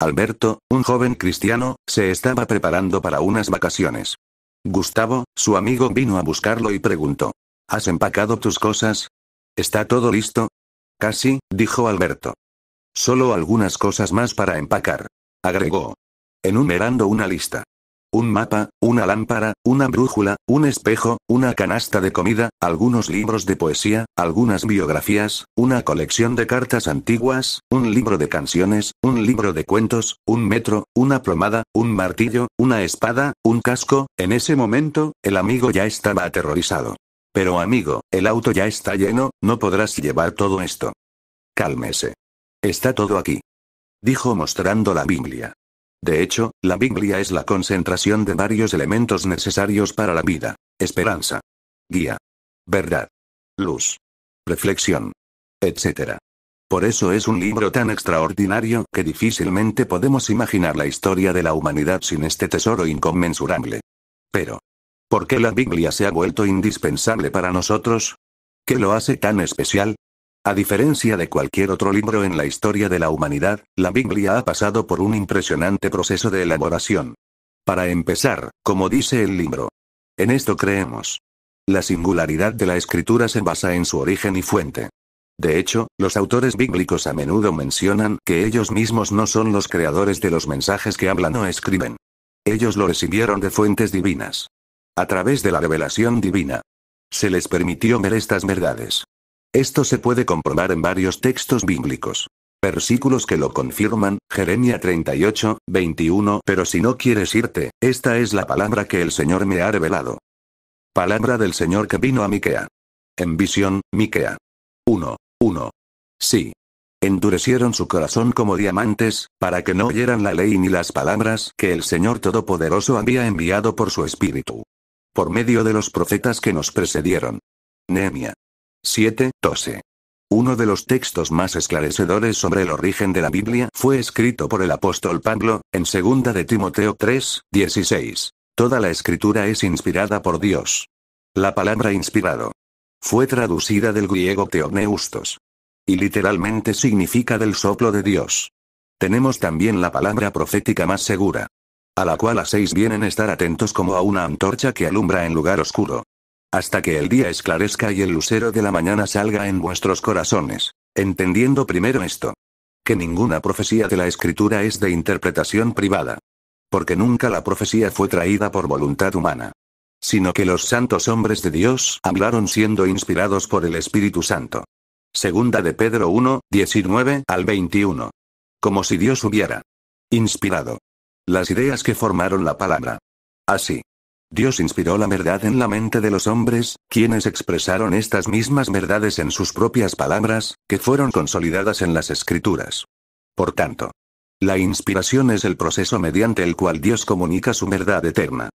Alberto, un joven cristiano, se estaba preparando para unas vacaciones. Gustavo, su amigo, vino a buscarlo y preguntó. ¿Has empacado tus cosas? ¿Está todo listo? Casi, dijo Alberto. Solo algunas cosas más para empacar. Agregó. Enumerando una lista. Un mapa, una lámpara, una brújula, un espejo, una canasta de comida, algunos libros de poesía, algunas biografías, una colección de cartas antiguas, un libro de canciones, un libro de cuentos, un metro, una plomada, un martillo, una espada, un casco. En ese momento, el amigo ya estaba aterrorizado. Pero amigo, el auto ya está lleno, no podrás llevar todo esto. Cálmese. Está todo aquí. Dijo mostrando la Biblia. De hecho, la Biblia es la concentración de varios elementos necesarios para la vida. Esperanza. Guía. Verdad. Luz. Reflexión. Etc. Por eso es un libro tan extraordinario que difícilmente podemos imaginar la historia de la humanidad sin este tesoro inconmensurable. Pero, ¿por qué la Biblia se ha vuelto indispensable para nosotros? ¿Qué lo hace tan especial? A diferencia de cualquier otro libro en la historia de la humanidad, la Biblia ha pasado por un impresionante proceso de elaboración. Para empezar, como dice el libro, en esto creemos. La singularidad de la escritura se basa en su origen y fuente. De hecho, los autores bíblicos a menudo mencionan que ellos mismos no son los creadores de los mensajes que hablan o escriben. Ellos lo recibieron de fuentes divinas. A través de la revelación divina. Se les permitió ver estas verdades. Esto se puede comprobar en varios textos bíblicos. Versículos que lo confirman, Jeremia 38, 21, pero si no quieres irte, esta es la palabra que el Señor me ha revelado. Palabra del Señor que vino a Miquea. En visión, Miquea. 1. 1. Sí. Endurecieron su corazón como diamantes, para que no oyeran la ley ni las palabras que el Señor Todopoderoso había enviado por su espíritu. Por medio de los profetas que nos precedieron. Nehemia. 7. 12. Uno de los textos más esclarecedores sobre el origen de la Biblia fue escrito por el apóstol Pablo, en 2 de Timoteo 3, 16. Toda la escritura es inspirada por Dios. La palabra inspirado fue traducida del griego Teobneustos. Y literalmente significa del soplo de Dios. Tenemos también la palabra profética más segura. A la cual a seis vienen estar atentos como a una antorcha que alumbra en lugar oscuro. Hasta que el día esclarezca y el lucero de la mañana salga en vuestros corazones. Entendiendo primero esto. Que ninguna profecía de la escritura es de interpretación privada. Porque nunca la profecía fue traída por voluntad humana. Sino que los santos hombres de Dios hablaron siendo inspirados por el Espíritu Santo. Segunda de Pedro 1, 19 al 21. Como si Dios hubiera inspirado las ideas que formaron la palabra. Así. Dios inspiró la verdad en la mente de los hombres, quienes expresaron estas mismas verdades en sus propias palabras, que fueron consolidadas en las escrituras. Por tanto, la inspiración es el proceso mediante el cual Dios comunica su verdad eterna.